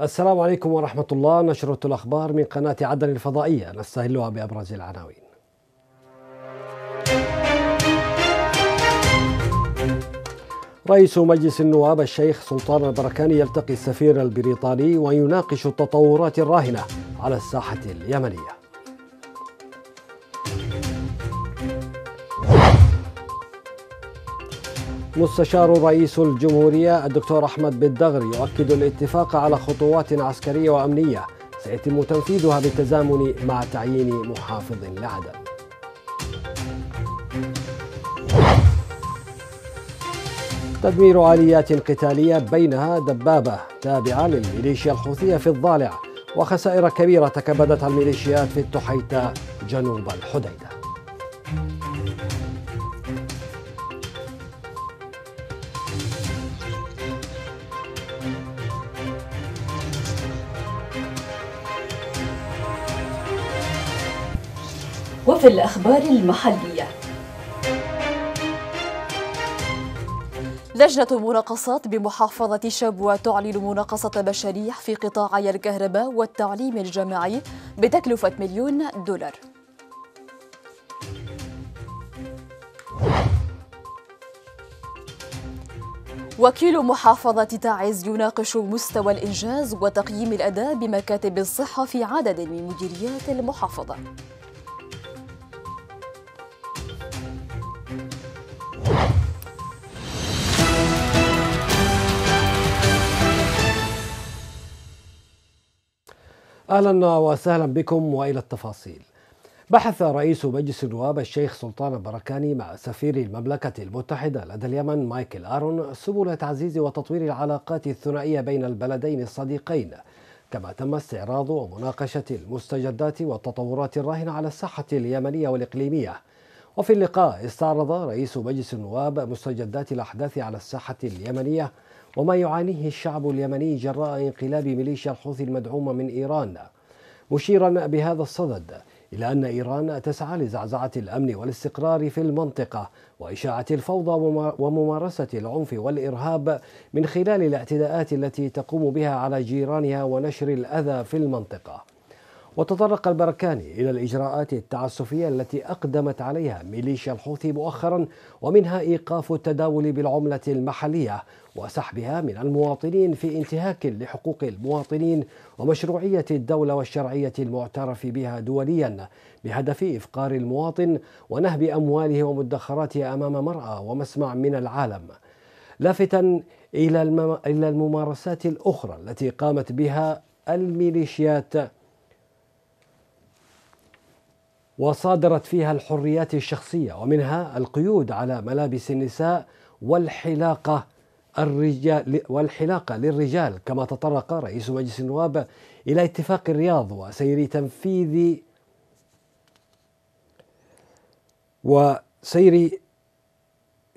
السلام عليكم ورحمة الله نشرة الأخبار من قناة عدن الفضائية نستهلها بأبرز العناوين رئيس مجلس النواب الشيخ سلطان البركاني يلتقي السفير البريطاني ويناقش التطورات الراهنة على الساحة اليمنية مستشار رئيس الجمهورية الدكتور أحمد بالدغر يؤكد الاتفاق على خطوات عسكرية وأمنية سيتم تنفيذها بالتزامن مع تعيين محافظ لعدن تدمير آليات قتالية بينها دبابة تابعة للميليشيا الحوثية في الضالع وخسائر كبيرة تكبدتها الميليشيات في التحيتة جنوب الحديده وفي الأخبار المحلية لجنة مناقصات بمحافظة شبوة تعلن مناقصة مشاريع في قطاعي الكهرباء والتعليم الجامعي بتكلفة مليون دولار وكيل محافظة تعز يناقش مستوى الإنجاز وتقييم الأداء بمكاتب الصحة في عدد من مديريات المحافظة اهلا وسهلا بكم والى التفاصيل. بحث رئيس مجلس النواب الشيخ سلطان البركاني مع سفير المملكة المتحدة لدى اليمن مايكل آرون سبل تعزيز وتطوير العلاقات الثنائية بين البلدين الصديقين كما تم استعراض ومناقشة المستجدات والتطورات الراهنة على الساحة اليمنية والإقليمية وفي اللقاء استعرض رئيس مجلس النواب مستجدات الأحداث على الساحة اليمنية وما يعانيه الشعب اليمني جراء انقلاب ميليشيا الحوثي المدعومة من إيران مشيرا بهذا الصدد إلى أن إيران تسعى لزعزعة الأمن والاستقرار في المنطقة وإشاعة الفوضى وممارسة العنف والإرهاب من خلال الاعتداءات التي تقوم بها على جيرانها ونشر الأذى في المنطقة وتطرق البركاني إلى الإجراءات التعسفية التي أقدمت عليها ميليشيا الحوثي مؤخرا ومنها إيقاف التداول بالعملة المحلية وسحبها من المواطنين في انتهاك لحقوق المواطنين ومشروعية الدولة والشرعية المعترف بها دوليا بهدف إفقار المواطن ونهب أمواله ومدخراته أمام مرأة ومسمع من العالم لافتا إلى الممارسات الأخرى التي قامت بها الميليشيات وصادرت فيها الحريات الشخصيه ومنها القيود على ملابس النساء والحلاقه الرجال والحلاقه للرجال كما تطرق رئيس مجلس النواب الى اتفاق الرياض وسير تنفيذ وسير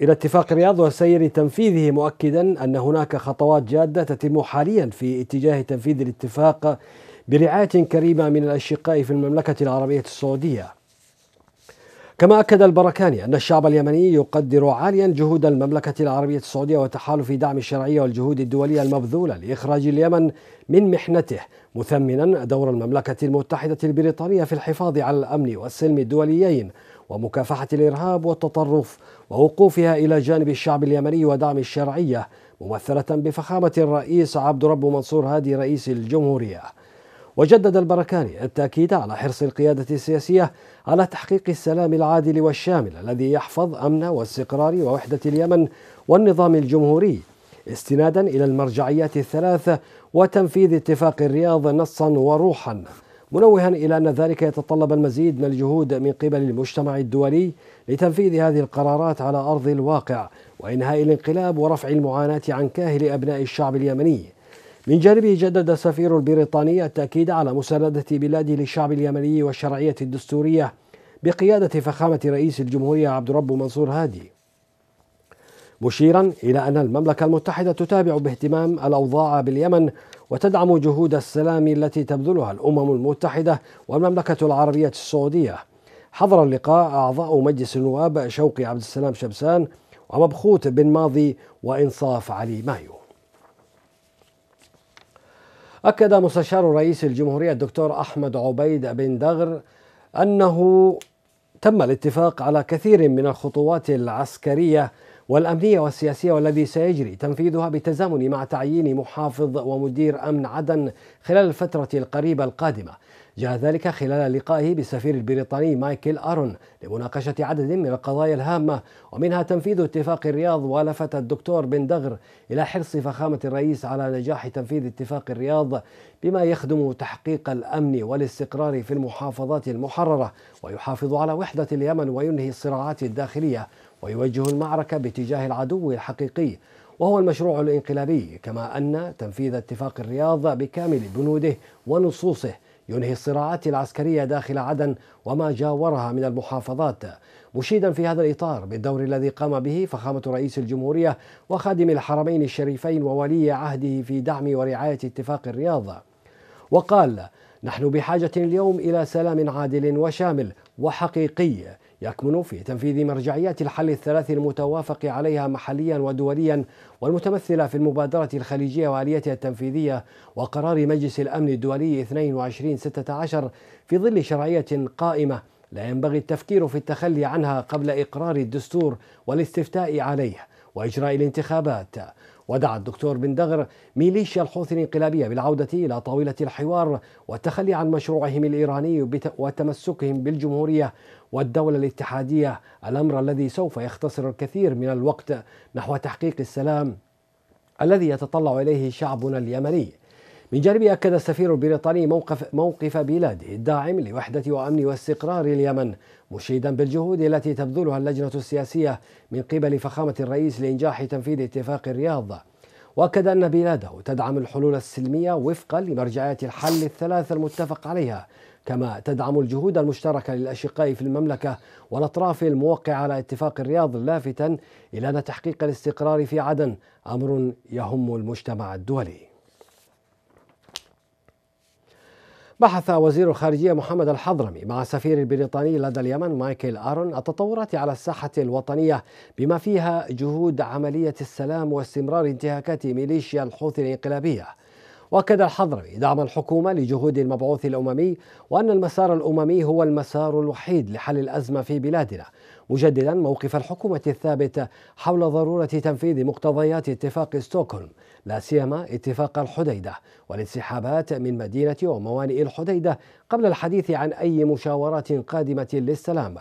إلى اتفاق الرياض وسير تنفيذه مؤكدا أن هناك خطوات جادة تتم حاليا في اتجاه تنفيذ الاتفاق برعاية كريمة من الأشقاء في المملكة العربية السعودية كما أكد البركاني أن الشعب اليمني يقدر عاليا جهود المملكة العربية السعودية وتحالف دعم الشرعية والجهود الدولية المبذولة لإخراج اليمن من محنته مثمنا دور المملكة المتحدة البريطانية في الحفاظ على الأمن والسلم الدوليين ومكافحة الإرهاب والتطرف ووقوفها إلى جانب الشعب اليمني ودعم الشرعية ممثلة بفخامة الرئيس عبد رب منصور هادي رئيس الجمهورية وجدد البركاني التأكيد على حرص القيادة السياسية على تحقيق السلام العادل والشامل الذي يحفظ أمن واستقرار ووحدة اليمن والنظام الجمهوري استنادا إلى المرجعيات الثلاث وتنفيذ اتفاق الرياض نصا وروحا منوها إلى أن ذلك يتطلب المزيد من الجهود من قبل المجتمع الدولي لتنفيذ هذه القرارات على أرض الواقع وإنهاء الانقلاب ورفع المعاناة عن كاهل أبناء الشعب اليمني من جانبه جدد السفير البريطاني التأكيد على مساندة بلاده للشعب اليمني والشرعية الدستورية بقيادة فخامة رئيس الجمهورية عبد الرب منصور هادي مشيرا إلى أن المملكة المتحدة تتابع باهتمام الأوضاع باليمن وتدعم جهود السلام التي تبذلها الأمم المتحدة والمملكة العربية السعودية حضر اللقاء أعضاء مجلس النواب شوقي عبد السلام شمسان ومبخوت بن ماضي وإنصاف علي مايو أكد مستشار رئيس الجمهورية الدكتور أحمد عبيد بن دغر أنه تم الاتفاق على كثير من الخطوات العسكرية والأمنية والسياسية والذي سيجري تنفيذها بتزامن مع تعيين محافظ ومدير أمن عدن خلال الفترة القريبة القادمة جاء ذلك خلال لقائه بالسفير البريطاني مايكل أرون لمناقشة عدد من القضايا الهامة ومنها تنفيذ اتفاق الرياض ولفت الدكتور بن دغر إلى حرص فخامة الرئيس على نجاح تنفيذ اتفاق الرياض بما يخدم تحقيق الأمن والاستقرار في المحافظات المحررة ويحافظ على وحدة اليمن وينهي الصراعات الداخلية ويوجه المعركة باتجاه العدو الحقيقي وهو المشروع الانقلابي كما أن تنفيذ اتفاق الرياض بكامل بنوده ونصوصه ينهي الصراعات العسكرية داخل عدن وما جاورها من المحافظات مشيدا في هذا الإطار بالدور الذي قام به فخامة رئيس الجمهورية وخادم الحرمين الشريفين وولي عهده في دعم ورعاية اتفاق الرياض وقال نحن بحاجة اليوم إلى سلام عادل وشامل وحقيقي يكمن في تنفيذ مرجعيات الحل الثلاث المتوافق عليها محليا ودوليا والمتمثلة في المبادرة الخليجية وآليتها التنفيذية وقرار مجلس الأمن الدولي 2216 في ظل شرعية قائمة لا ينبغي التفكير في التخلي عنها قبل إقرار الدستور والاستفتاء عليه وإجراء الانتخابات ودعا الدكتور بن دغر ميليشيا الحوثي الانقلابية بالعودة إلى طاولة الحوار والتخلي عن مشروعهم الإيراني وتمسكهم بالجمهورية والدولة الاتحادية الأمر الذي سوف يختصر الكثير من الوقت نحو تحقيق السلام الذي يتطلع إليه شعبنا اليمني من جانبه أكد السفير البريطاني موقف موقف بلاده الداعم لوحدة وأمن واستقرار اليمن مشيدا بالجهود التي تبذلها اللجنة السياسية من قبل فخامة الرئيس لإنجاح تنفيذ اتفاق الرياض وأكد أن بلاده تدعم الحلول السلمية وفقا لمرجعيات الحل الثلاثة المتفق عليها كما تدعم الجهود المشتركة للأشقاء في المملكة والأطراف الموقعة على اتفاق الرياض لافتا إلى أن تحقيق الاستقرار في عدن أمر يهم المجتمع الدولي بحث وزير الخارجية محمد الحضرمي مع السفير البريطاني لدى اليمن مايكل آرون التطورات على الساحة الوطنية بما فيها جهود عملية السلام واستمرار انتهاكات ميليشيا الحوثي الانقلابية واكد الحضري دعم الحكومه لجهود المبعوث الاممي وان المسار الاممي هو المسار الوحيد لحل الازمه في بلادنا مجددا موقف الحكومه الثابت حول ضروره تنفيذ مقتضيات اتفاق ستوكهولم لا سيما اتفاق الحديده والانسحابات من مدينه وموانئ الحديده قبل الحديث عن اي مشاورات قادمه للسلام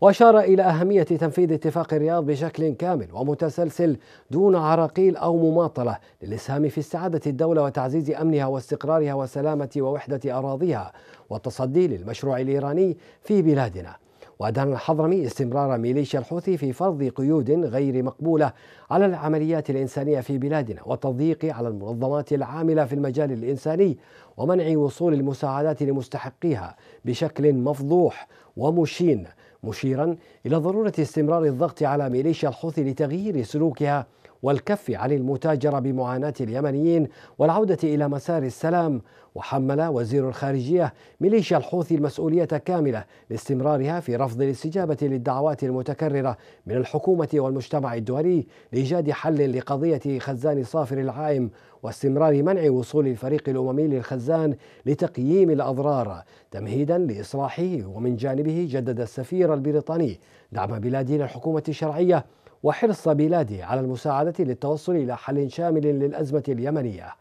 وأشار إلى أهمية تنفيذ اتفاق الرياض بشكل كامل ومتسلسل دون عراقيل أو مماطلة للإسهام في استعادة الدولة وتعزيز أمنها واستقرارها وسلامة ووحدة أراضيها والتصدي للمشروع الإيراني في بلادنا وأدان الحضرمي استمرار ميليشيا الحوثي في فرض قيود غير مقبولة على العمليات الإنسانية في بلادنا والتضييق على المنظمات العاملة في المجال الإنساني ومنع وصول المساعدات لمستحقيها بشكل مفضوح ومشين مشيرا إلى ضرورة استمرار الضغط على ميليشيا الحوثي لتغيير سلوكها والكف عن المتاجرة بمعاناة اليمنيين والعودة إلى مسار السلام وحمل وزير الخارجية ميليشيا الحوثي المسؤولية كاملة لاستمرارها في رفض الاستجابة للدعوات المتكررة من الحكومة والمجتمع الدولي لإيجاد حل لقضية خزان صافر العائم واستمرار منع وصول الفريق الأممي للخزان لتقييم الأضرار تمهيدا لإصلاحه ومن جانبه جدد السفير البريطاني دعم بلاده للحكومة الشرعية وحرص بلاده على المساعدة للتوصل إلى حل شامل للأزمة اليمنية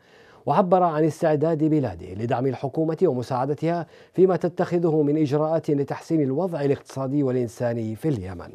وعبر عن استعداد بلاده لدعم الحكومة ومساعدتها فيما تتخذه من إجراءات لتحسين الوضع الاقتصادي والإنساني في اليمن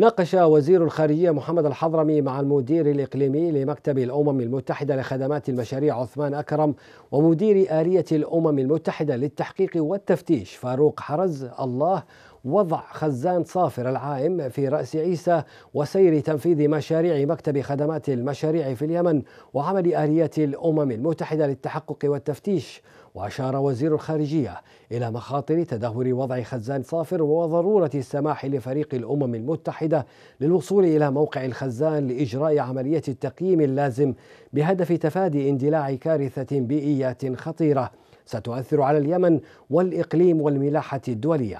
ناقش وزير الخارجية محمد الحضرمي مع المدير الإقليمي لمكتب الأمم المتحدة لخدمات المشاريع عثمان أكرم ومدير آلية الأمم المتحدة للتحقيق والتفتيش فاروق حرز الله وضع خزان صافر العائم في رأس عيسى وسير تنفيذ مشاريع مكتب خدمات المشاريع في اليمن وعمل آلية الأمم المتحدة للتحقق والتفتيش وأشار وزير الخارجية إلى مخاطر تدهور وضع خزان صافر وضرورة السماح لفريق الأمم المتحدة للوصول إلى موقع الخزان لإجراء عملية التقييم اللازم بهدف تفادي اندلاع كارثة بيئية خطيرة ستؤثر على اليمن والإقليم والملاحة الدولية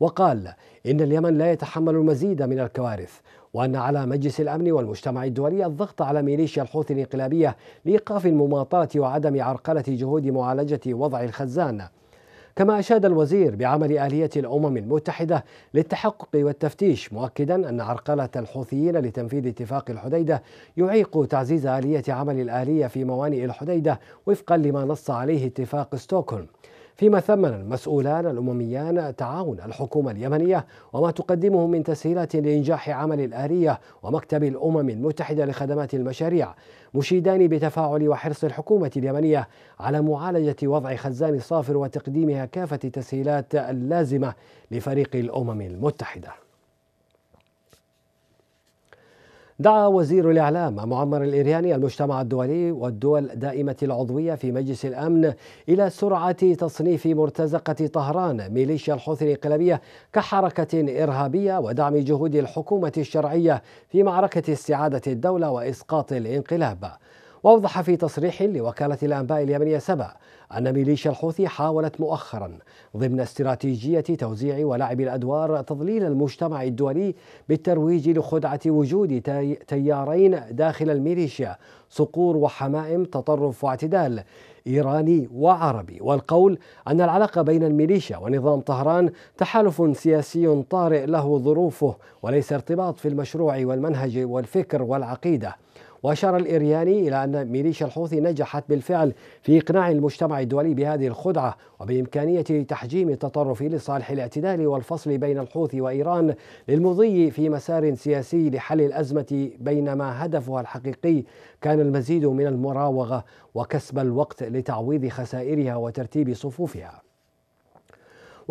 وقال إن اليمن لا يتحمل المزيد من الكوارث وأن على مجلس الأمن والمجتمع الدولي الضغط على ميليشيا الحوثي الانقلابية لإيقاف المماطلة وعدم عرقلة جهود معالجة وضع الخزان كما أشاد الوزير بعمل آلية الأمم المتحدة للتحقق والتفتيش مؤكدا أن عرقلة الحوثيين لتنفيذ اتفاق الحديدة يعيق تعزيز آلية عمل الآلية في موانئ الحديدة وفقا لما نص عليه اتفاق ستوكهولم فيما ثمن المسؤولان الأمميان تعاون الحكومة اليمنية وما تقدمه من تسهيلات لإنجاح عمل الآلية ومكتب الأمم المتحدة لخدمات المشاريع مشيدان بتفاعل وحرص الحكومة اليمنية على معالجة وضع خزان صافر وتقديمها كافة التسهيلات اللازمة لفريق الأمم المتحدة دعا وزير الإعلام معمر الإرياني المجتمع الدولي والدول دائمة العضوية في مجلس الأمن إلى سرعة تصنيف مرتزقة طهران ميليشيا الحوثي الإنقلابية كحركة إرهابية ودعم جهود الحكومة الشرعية في معركة استعادة الدولة وإسقاط الانقلاب وأوضح في تصريح لوكالة الأنباء اليمنية سبأ أن ميليشيا الحوثي حاولت مؤخرا ضمن استراتيجية توزيع ولعب الأدوار تضليل المجتمع الدولي بالترويج لخدعة وجود تيارين داخل الميليشيا صقور وحمائم تطرف واعتدال إيراني وعربي والقول أن العلاقة بين الميليشيا ونظام طهران تحالف سياسي طارئ له ظروفه وليس ارتباط في المشروع والمنهج والفكر والعقيدة وأشار الإرياني إلى أن ميليشيا الحوثي نجحت بالفعل في إقناع المجتمع الدولي بهذه الخدعة وبإمكانية تحجيم التطرف لصالح الاعتدال والفصل بين الحوثي وإيران للمضي في مسار سياسي لحل الأزمة بينما هدفها الحقيقي كان المزيد من المراوغة وكسب الوقت لتعويض خسائرها وترتيب صفوفها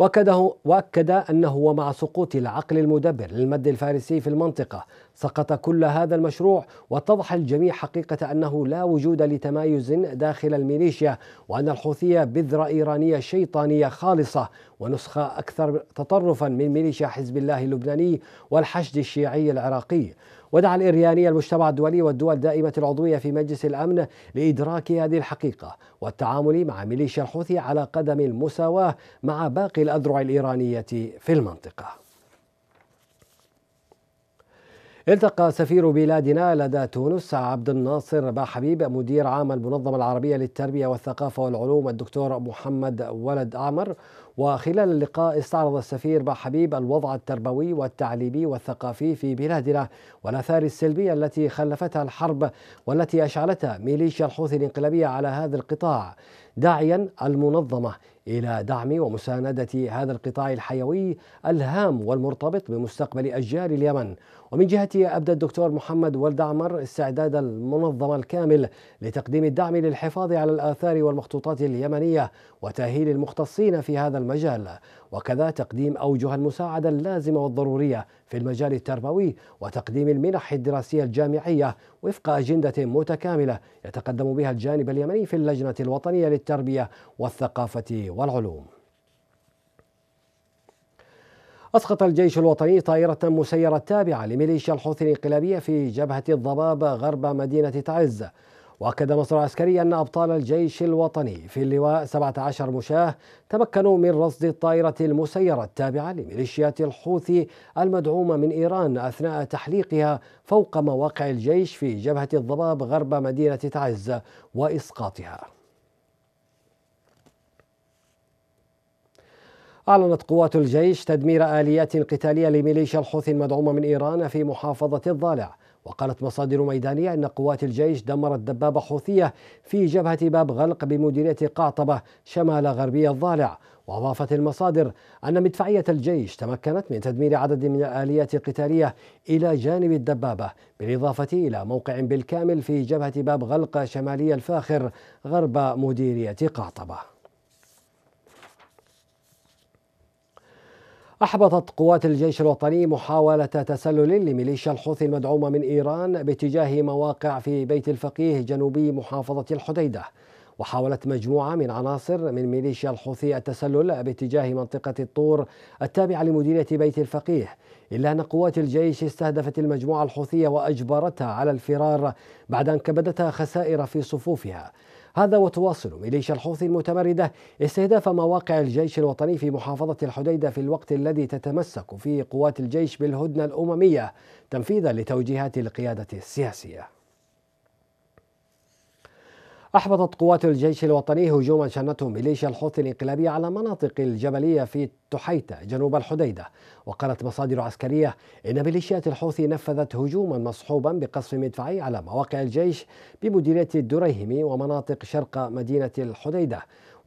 وأكده وأكد أنه ومع سقوط العقل المدبر للمد الفارسي في المنطقة سقط كل هذا المشروع واتضح الجميع حقيقة أنه لا وجود لتمايز داخل الميليشيا وأن الحوثية بذرة إيرانية شيطانية خالصة ونسخة أكثر تطرفا من ميليشيا حزب الله اللبناني والحشد الشيعي العراقي ودعا الإرياني المجتمع الدولي والدول دائمة العضوية في مجلس الأمن لإدراك هذه الحقيقة والتعامل مع ميليشيا الحوثي على قدم المساواة مع باقي الأذرع الإيرانية في المنطقة التقى سفير بلادنا لدى تونس عبد الناصر باحبيب مدير عام المنظمة العربية للتربية والثقافة والعلوم الدكتور محمد ولد عمر وخلال اللقاء استعرض السفير باحبيب الوضع التربوي والتعليمي والثقافي في بلادنا والآثار السلبية التي خلفتها الحرب والتي أشعلتها ميليشيا الحوثي الانقلابية على هذا القطاع داعيا المنظمة إلى دعم ومساندة هذا القطاع الحيوي الهام والمرتبط بمستقبل أجيال اليمن ومن جهتي أبدى الدكتور محمد ولد عمر استعداد المنظمة الكامل لتقديم الدعم للحفاظ على الآثار والمخطوطات اليمنية وتأهيل المختصين في هذا المجال وكذا تقديم أوجه المساعدة اللازمة والضرورية في المجال التربوي وتقديم المنح الدراسية الجامعية وفق أجندة متكاملة يتقدم بها الجانب اليمني في اللجنة الوطنية للتربية والثقافة والعلوم أسقط الجيش الوطني طائرة مسيرة تابعة لميليشيا الحوثي الانقلابية في جبهة الضباب غرب مدينة تعز وأكد مصدر عسكري أن أبطال الجيش الوطني في اللواء 17 مشاة تمكنوا من رصد الطائرة المسيرة التابعة لميليشيات الحوثي المدعومة من إيران أثناء تحليقها فوق مواقع الجيش في جبهة الضباب غرب مدينة تعز وإسقاطها أعلنت قوات الجيش تدمير آليات قتالية لميليشيا الحوثي المدعومة من إيران في محافظة الضالع وقالت مصادر ميدانية أن قوات الجيش دمرت دبابة حوثية في جبهة باب غلق بمديرية قعطبة شمال غربي الضالع وأضافت المصادر أن مدفعية الجيش تمكنت من تدمير عدد من الآليات القتالية إلى جانب الدبابة بالإضافة إلى موقع بالكامل في جبهة باب غلق شمالي الفاخر غرب مديرية قعطبة أحبطت قوات الجيش الوطني محاولة تسلل لميليشيا الحوثي المدعومة من إيران باتجاه مواقع في بيت الفقيه جنوبي محافظة الحديدة وحاولت مجموعة من عناصر من ميليشيا الحوثي التسلل باتجاه منطقة الطور التابعة لمدينة بيت الفقيه إلا أن قوات الجيش استهدفت المجموعة الحوثية وأجبرتها على الفرار بعد أن كبدتها خسائر في صفوفها هذا وتواصل ميليشيا الحوثي المتمردة استهداف مواقع الجيش الوطني في محافظة الحديدة في الوقت الذي تتمسك فيه قوات الجيش بالهدنة الأممية تنفيذا لتوجيهات القيادة السياسية أحبطت قوات الجيش الوطني هجوما شنته ميليشيا الحوثي الانقلابية على مناطق الجبلية في تحيتة جنوب الحديدة وقالت مصادر عسكرية إن ميليشيات الحوثي نفذت هجوما مصحوبا بقصف مدفعي على مواقع الجيش بمديرية الدريهمي ومناطق شرق مدينة الحديدة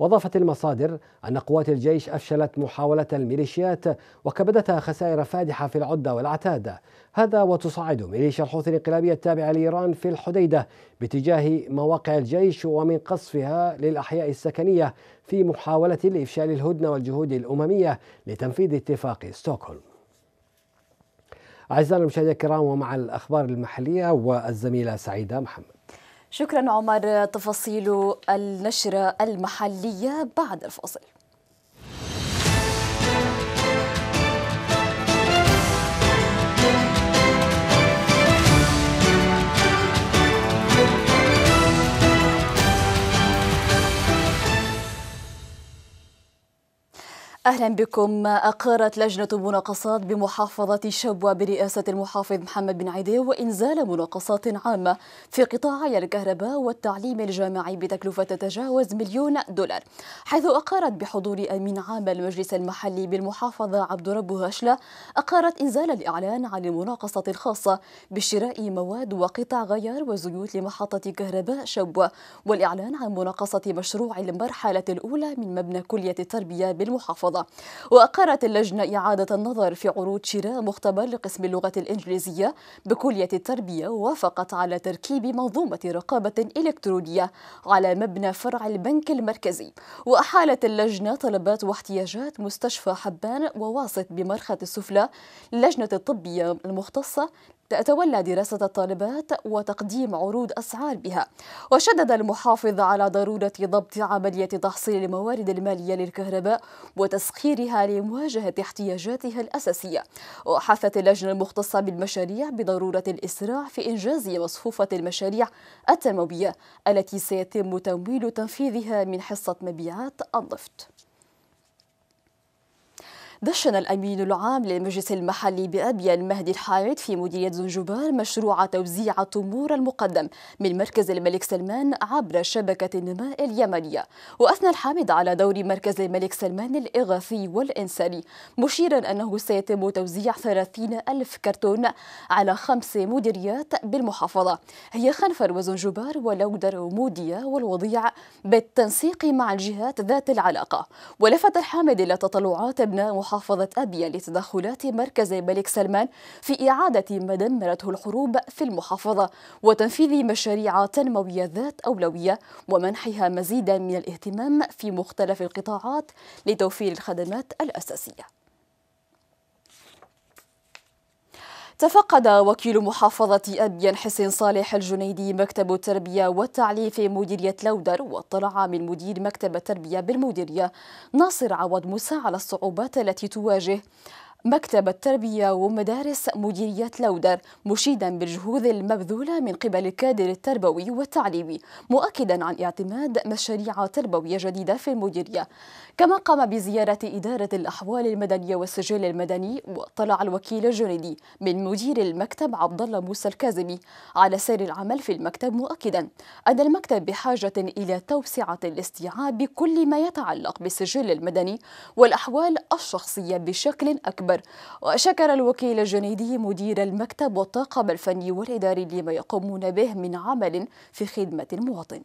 وأضافت المصادر أن قوات الجيش أفشلت محاولة الميليشيات وكبدتها خسائر فادحة في العدة والعتاد هذا وتصعد ميليشيا الحوثي الانقلابية التابعة لإيران في الحديدة باتجاه مواقع الجيش ومن قصفها للأحياء السكنية في محاولة لإفشال الهدنة والجهود الأممية لتنفيذ اتفاق ستوكهولم أعزائنا المشاهدين الكرام ومع الأخبار المحلية والزميلة سعيدة محمد شكرا عمر تفاصيل النشرة المحلية بعد الفاصل أهلا بكم أقرت لجنة مناقصات بمحافظة شبوة برئاسة المحافظ محمد بن عيدي وإنزال مناقصات عامة في قطاعي الكهرباء والتعليم الجامعي بتكلفة تتجاوز مليون دولار حيث أقرت بحضور أمين عام المجلس المحلي بالمحافظة عبد رب هشلة أقرت إنزال الإعلان عن المناقصة الخاصة بشراء مواد وقطع غيار وزيوت لمحطة كهرباء شبوة والإعلان عن مناقصة مشروع المرحلة الأولى من مبنى كلية التربية بالمحافظة المحافظة وأقرت اللجنة إعادة النظر في عروض شراء مختبر لقسم اللغة الإنجليزية بكلية التربية ووافقت على تركيب منظومة رقابة إلكترونية على مبنى فرع البنك المركزي وأحالت اللجنة طلبات واحتياجات مستشفى حبان وواسط بمرخة السفلى للجنة الطبية المختصة تتولى دراسة الطالبات وتقديم عروض أسعار بها وشدد المحافظ على ضرورة ضبط عملية تحصيل الموارد المالية للكهرباء وتسخيرها لمواجهة احتياجاتها الأساسية وحثت اللجنة المختصة بالمشاريع بضرورة الإسراع في إنجاز مصفوفة المشاريع التنموية التي سيتم تمويل تنفيذها من حصة مبيعات النفط دشن الأمين العام للمجلس المحلي بأبين مهدي الحامد في مديرية زنجبار مشروع توزيع التمور المقدم من مركز الملك سلمان عبر شبكة النماء اليمنية وأثنى الحامد على دور مركز الملك سلمان الإغاثي والإنساني مشيرا أنه سيتم توزيع 30 ألف كرتون على خمس مديريات بالمحافظة هي خنفر وزنجبار ولودر ومودية والوضيع بالتنسيق مع الجهات ذات العلاقة ولفت الحامد إلى تطلعات ابناء محافظة محافظة أبيا لتدخلات مركز الملك سلمان في إعادة ما دمرته الحروب في المحافظة وتنفيذ مشاريع تنموية ذات أولوية ومنحها مزيدا من الاهتمام في مختلف القطاعات لتوفير الخدمات الأساسية تفقد وكيل محافظة أبين حسين صالح الجنيدي مكتب التربية والتعليم في مديرية لودر واطلع من مدير مكتب التربية بالمديرية ناصر عوض موسى على الصعوبات التي تواجه مكتب التربية ومدارس مديرية لودر مشيدا بالجهود المبذولة من قبل الكادر التربوي والتعليمي مؤكدا عن اعتماد مشاريع تربوية جديدة في المديرية كما قام بزيارة إدارة الأحوال المدنية والسجل المدني واطلع الوكيل الجندي من مدير المكتب عبد الله موسى الكاظمي على سير العمل في المكتب مؤكدا أن المكتب بحاجة إلى توسعة الاستيعاب بكل ما يتعلق بالسجل المدني والأحوال الشخصية بشكل أكبر أكبر وشكر الوكيل الجنيدي مدير المكتب والطاقم الفني والإداري لما يقومون به من عمل في خدمة المواطن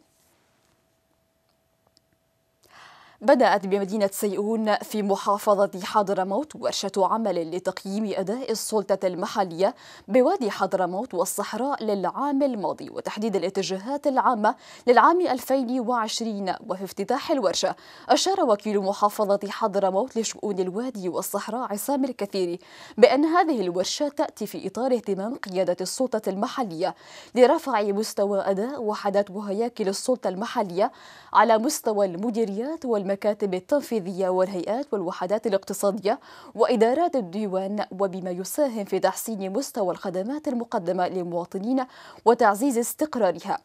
بدأت بمدينة سيئون في محافظة حضرموت ورشة عمل لتقييم أداء السلطة المحلية بوادي حضرموت والصحراء للعام الماضي وتحديد الاتجاهات العامة للعام 2020 وفي افتتاح الورشة أشار وكيل محافظة حضرموت لشؤون الوادي والصحراء عصام الكثيري بأن هذه الورشة تأتي في إطار اهتمام قيادة السلطة المحلية لرفع مستوى أداء وحدات وهياكل السلطة المحلية على مستوى المديريات والمديريات المكاتب التنفيذية والهيئات والوحدات الاقتصادية وإدارات الديوان وبما يساهم في تحسين مستوى الخدمات المقدمة للمواطنين وتعزيز استقرارها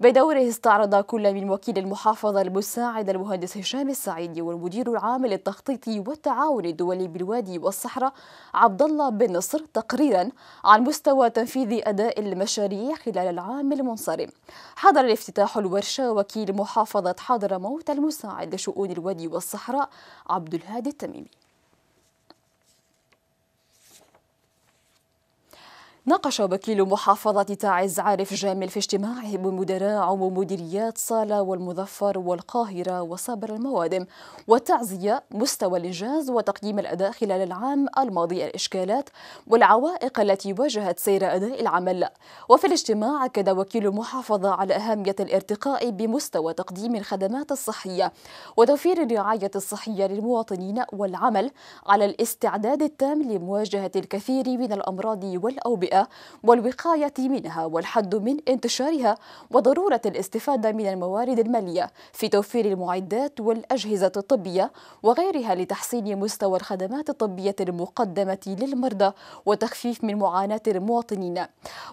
بدوره استعرض كل من وكيل المحافظة المساعد المهندس هشام السعيدي والمدير العام للتخطيط والتعاون الدولي بالوادي والصحراء عبد الله بن نصر تقريرا عن مستوى تنفيذ أداء المشاريع خلال العام المنصرم حضر الافتتاح الورشة وكيل محافظة حضرموت المساعد لشؤون الوادي والصحراء عبد الهادي التميمي ناقش وكيل محافظة تعز عارف جامل في اجتماعه بمدراء عموم مديريات صالة والمظفر والقاهرة وصبر الموادم والتعزية مستوى الإنجاز وتقييم الأداء خلال العام الماضي الإشكالات والعوائق التي واجهت سير أداء العمل وفي الاجتماع أكد وكيل محافظة على أهمية الارتقاء بمستوى تقديم الخدمات الصحية وتوفير الرعاية الصحية للمواطنين والعمل على الاستعداد التام لمواجهة الكثير من الأمراض والأوبئة البيئة والوقاية منها والحد من انتشارها وضرورة الاستفادة من الموارد المالية في توفير المعدات والأجهزة الطبية وغيرها لتحسين مستوى الخدمات الطبية المقدمة للمرضى وتخفيف من معاناة المواطنين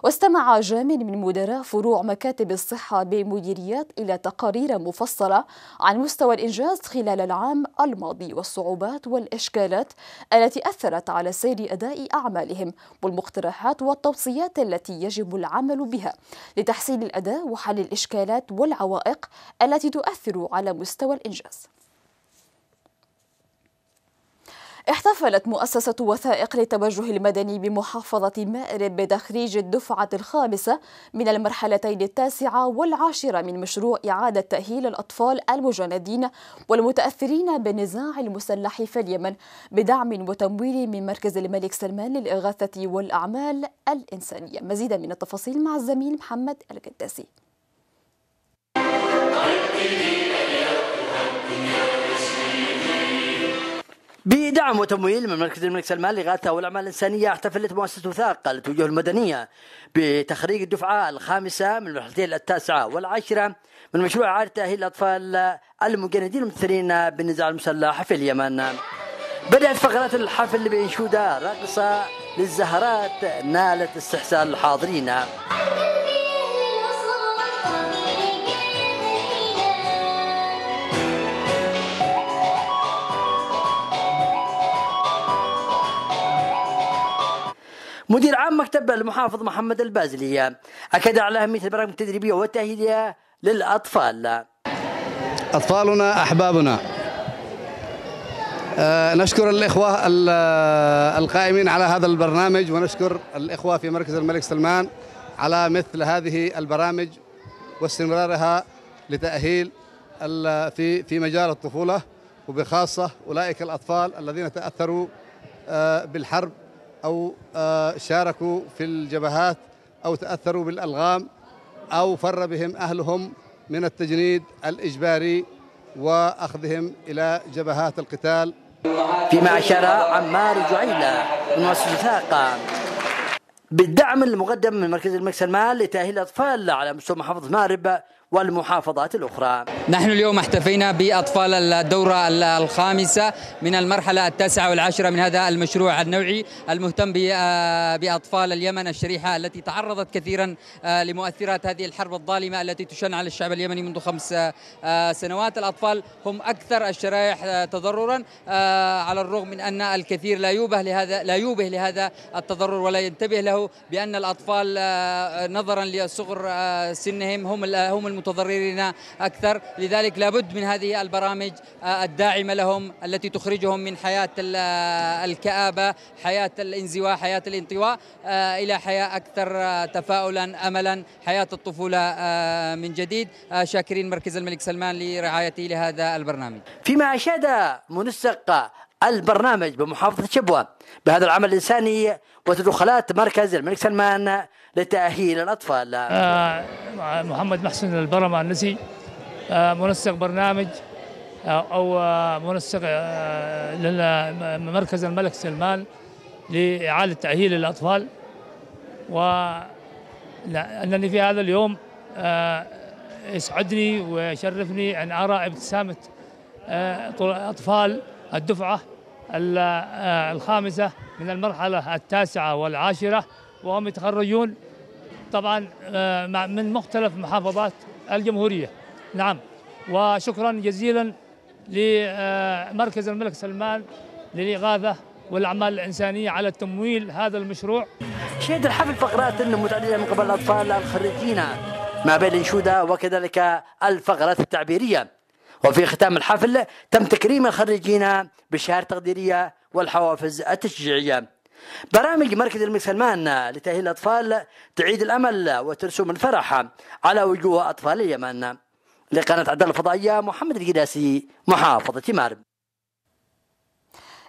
واستمع جامع من مدراء فروع مكاتب الصحة بمديريات إلى تقارير مفصلة عن مستوى الإنجاز خلال العام الماضي والصعوبات والإشكالات التي أثرت على سير أداء أعمالهم والمقترحات والتوصيات التي يجب العمل بها لتحسين الأداء وحل الإشكالات والعوائق التي تؤثر على مستوى الإنجاز احتفلت مؤسسة وثائق للتوجه المدني بمحافظة مأرب بتخريج الدفعة الخامسة من المرحلتين التاسعة والعاشرة من مشروع إعادة تأهيل الأطفال المجندين والمتأثرين بالنزاع المسلح في اليمن بدعم وتمويل من مركز الملك سلمان للإغاثة والأعمال الإنسانية مزيدا من التفاصيل مع الزميل محمد القداسي بدعم وتمويل من مركز الملك سلمان لإغاثة والأعمال الإنسانية احتفلت مؤسسة وثاق التوجه المدنية بتخريج الدفعة الخامسة من المرحلتين التاسعة والعاشرة من مشروع عائلة تأهيل الأطفال المجندين الممثلين بالنزاع المسلح في اليمن بدأت فقرات الحفل بإنشودة راقصة للزهرات نالت استحسان الحاضرين مدير عام مكتب المحافظ محمد البازلي أكد على أهمية البرامج التدريبية والتأهيلية للأطفال أطفالنا أحبابنا أه، نشكر الإخوة القائمين على هذا البرنامج ونشكر الإخوة في مركز الملك سلمان على مثل هذه البرامج واستمرارها لتأهيل في في مجال الطفولة وبخاصة أولئك الأطفال الذين تأثروا أه، بالحرب أو آه، شاركوا في الجبهات أو تأثروا بالألغام أو فر بهم أهلهم من التجنيد الإجباري وأخذهم إلى جبهات القتال فيما أشار عمار جعيلة من وثاقة بالدعم المقدم من مركز المكس المال لتأهيل الأطفال على مستوى محافظة مارب والمحافظات الأخرى نحن اليوم احتفينا بأطفال الدورة الخامسة من المرحلة التاسعة والعاشرة من هذا المشروع النوعي المهتم آه، بأطفال اليمن الشريحة التي تعرضت كثيرا آه، لمؤثرات هذه الحرب الظالمة التي تشن على الشعب اليمني منذ خمس آه، سنوات الأطفال هم أكثر الشرائح تضررا على الرغم من أن الكثير لا يوبه لهذا لا يوبه لهذا التضرر ولا ينتبه له بأن الأطفال نظرا لصغر سنهم هم هم متضررين أكثر لذلك لابد من هذه البرامج الداعمة لهم التي تخرجهم من حياة الكآبة حياة الانزواء حياة الانطواء آه، إلى حياة أكثر آه، تفاؤلا أملا حياة الطفولة آه، من جديد شاكرين مركز الملك سلمان لرعايته لهذا البرنامج فيما أشاد منسق البرنامج بمحافظة شبوة بهذا العمل الإنساني وتدخلات مركز الملك سلمان لتأهيل الأطفال آه محمد محسن البرمة النسي آه منسق برنامج آه أو آه منسق آه، مركز الملك سلمان لإعادة تأهيل الأطفال وأنني في هذا اليوم آه، يسعدني ويشرفني أن أرى ابتسامة آه، أطفال الدفعة الخامسة من المرحلة التاسعة والعاشرة وهم يتخرجون طبعا آه، من مختلف محافظات الجمهورية نعم وشكرا جزيلا لمركز آه، الملك سلمان للإغاثة والأعمال الإنسانية على تمويل هذا المشروع شهد الحفل فقرات متعددة من قبل الأطفال الخريجين ما بين الأنشودة وكذلك الفقرات التعبيرية وفي ختام الحفل تم تكريم الخريجين بشهر تقديرية والحوافز التشجيعية برامج مركز الملك سلمان لتأهيل الأطفال تعيد الأمل وترسم الفرح على وجوه أطفال اليمن لقناة عدالة الفضائية محمد القداسي محافظة مارب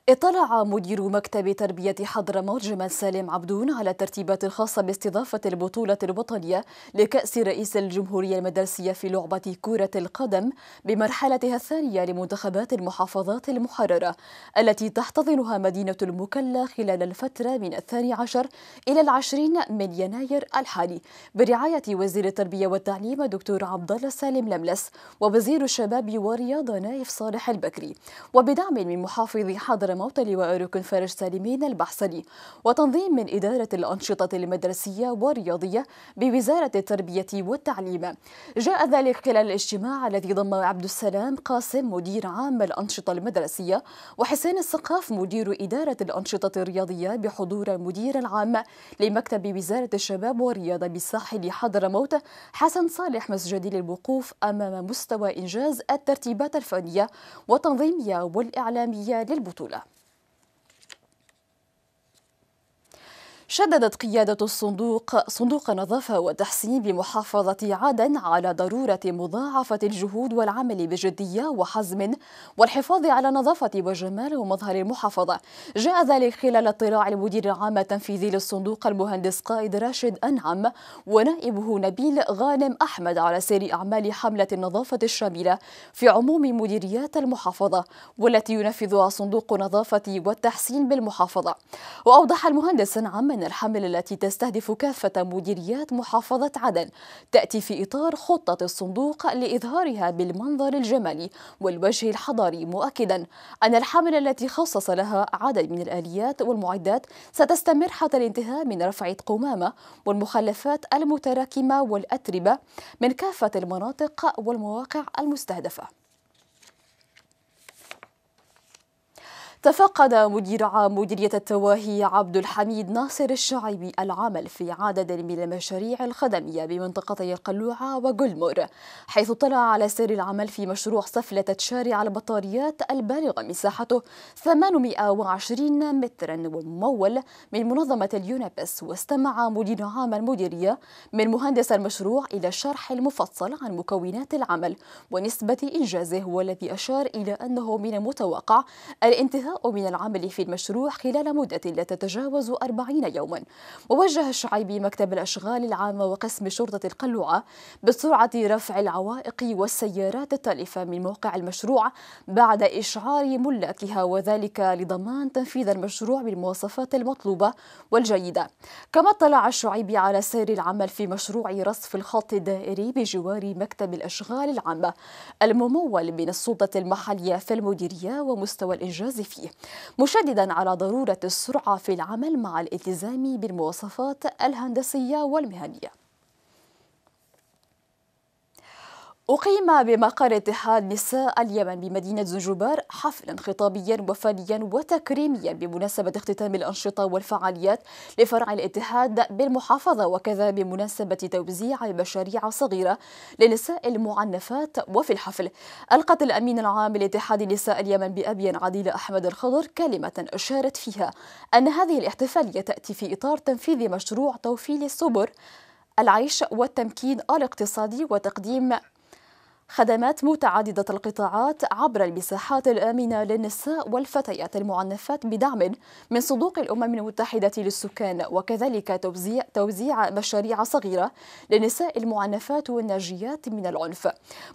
اطلع مدير مكتب تربية حضرموت جمال سالم عبدون على الترتيبات الخاصة باستضافة البطولة الوطنية لكأس رئيس الجمهورية المدرسية في لعبة كرة القدم بمرحلتها الثانية لمنتخبات المحافظات المحررة التي تحتضنها مدينة المكلا خلال الفترة من الثاني عشر إلى العشرين من يناير الحالي برعاية وزير التربية والتعليم دكتور عبد الله سالم لملس ووزير الشباب والرياضة نايف صالح البكري وبدعم من محافظ حضرموت الموطلي وأركن فرج سالمين البحصري وتنظيم من إدارة الأنشطة المدرسية والرياضية بوزارة التربية والتعليم جاء ذلك خلال الاجتماع الذي ضم عبد السلام قاسم مدير عام الأنشطة المدرسية وحسين السقاف مدير إدارة الأنشطة الرياضية بحضور المدير العام لمكتب وزارة الشباب والرياضة بالساحل حضرموت حسن صالح مسجدي للوقوف أمام مستوى إنجاز الترتيبات الفنية والتنظيمية والإعلامية للبطولة شددت قيادة الصندوق صندوق نظافة وتحسين بمحافظة عدن على ضرورة مضاعفة الجهود والعمل بجدية وحزم والحفاظ على نظافة وجمال ومظهر المحافظة جاء ذلك خلال اطلاع المدير العام التنفيذي للصندوق المهندس قائد راشد أنعم ونائبه نبيل غانم أحمد على سير أعمال حملة النظافة الشاملة في عموم مديريات المحافظة والتي ينفذها صندوق نظافة والتحسين بالمحافظة وأوضح المهندس أنعم من الحمل التي تستهدف كافة مديريات محافظة عدن تأتي في إطار خطة الصندوق لإظهارها بالمنظر الجمالي والوجه الحضاري مؤكدا أن الحمل التي خصص لها عدد من الآليات والمعدات ستستمر حتى الانتهاء من رفع قمامة والمخلفات المتراكمة والأتربة من كافة المناطق والمواقع المستهدفة تفقد مدير عام مديرية التواهي عبد الحميد ناصر الشعيبي العمل في عدد من المشاريع الخدمية بمنطقتي القلوعة وجلمر حيث اطلع على سير العمل في مشروع سفلة شارع البطاريات البالغة مساحته 820 مترا وممول من منظمة اليونبس واستمع مدير عام المديرية من مهندس المشروع إلى الشرح المفصل عن مكونات العمل ونسبة إنجازه والذي أشار إلى أنه من المتوقع الانتهاء من العمل في المشروع خلال مدة لا تتجاوز 40 يوما ووجه الشعيبي مكتب الأشغال العامة وقسم شرطة القلعة بسرعة رفع العوائق والسيارات التالفة من موقع المشروع بعد إشعار ملاكها وذلك لضمان تنفيذ المشروع بالمواصفات المطلوبة والجيدة كما اطلع الشعيبي على سير العمل في مشروع رصف الخط الدائري بجوار مكتب الأشغال العامة الممول من السلطة المحلية في المديرية ومستوى الإنجاز فيه فيه مشددا على ضرورة السرعة في العمل مع الالتزام بالمواصفات الهندسية والمهنية أقيم بمقر اتحاد نساء اليمن بمدينة زنجبار حفلا خطابيا وفنيا وتكريميا بمناسبة اختتام الأنشطة والفعاليات لفرع الاتحاد بالمحافظة وكذا بمناسبة توزيع مشاريع صغيرة للنساء المعنفات وفي الحفل ألقت الأمين العام لاتحاد نساء اليمن بأبين عديل أحمد الخضر كلمة أشارت فيها أن هذه الاحتفالية تأتي في إطار تنفيذ مشروع توفير السبر العيش والتمكين الاقتصادي وتقديم خدمات متعددة القطاعات عبر المساحات الآمنة للنساء والفتيات المعنفات بدعم من صندوق الأمم المتحدة للسكان وكذلك توزيع, توزيع مشاريع صغيرة للنساء المعنفات والناجيات من العنف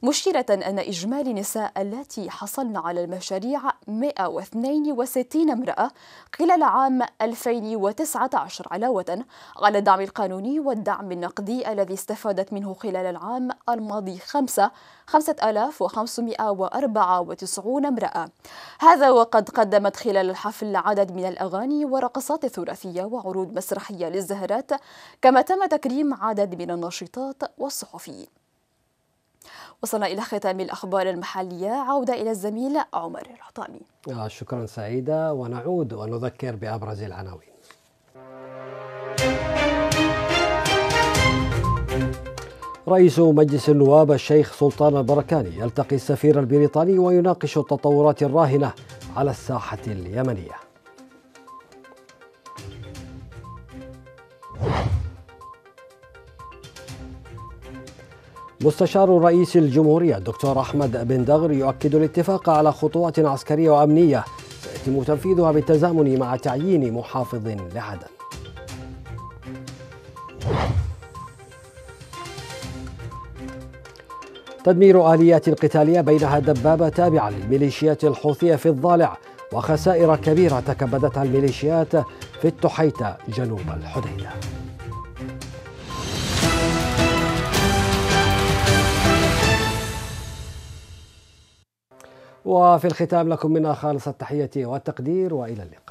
مشيرة أن إجمالي النساء التي حصلن على المشاريع 162 امرأة خلال عام 2019 علاوة على الدعم القانوني والدعم النقدي الذي استفادت منه خلال العام الماضي خمسة 5594 امرأة هذا وقد قدمت خلال الحفل عدد من الأغاني ورقصات ثلاثية وعروض مسرحية للزهرات كما تم تكريم عدد من الناشطات والصحفيين وصلنا إلى ختام الأخبار المحلية عودة إلى الزميل عمر العطامي آه، شكرا سعيدة ونعود ونذكر بأبرز العناوين رئيس مجلس النواب الشيخ سلطان البركاني يلتقي السفير البريطاني ويناقش التطورات الراهنة على الساحة اليمنية مستشار رئيس الجمهورية الدكتور أحمد بن دغر يؤكد الاتفاق على خطوات عسكرية وأمنية سيتم تنفيذها بالتزامن مع تعيين محافظ لعدن تدمير آليات القتالية بينها دبابة تابعة للميليشيات الحوثية في الضالع وخسائر كبيرة تكبدتها الميليشيات في التحيتة جنوب الحديدة وفي الختام لكم منا خالص التحية والتقدير وإلى اللقاء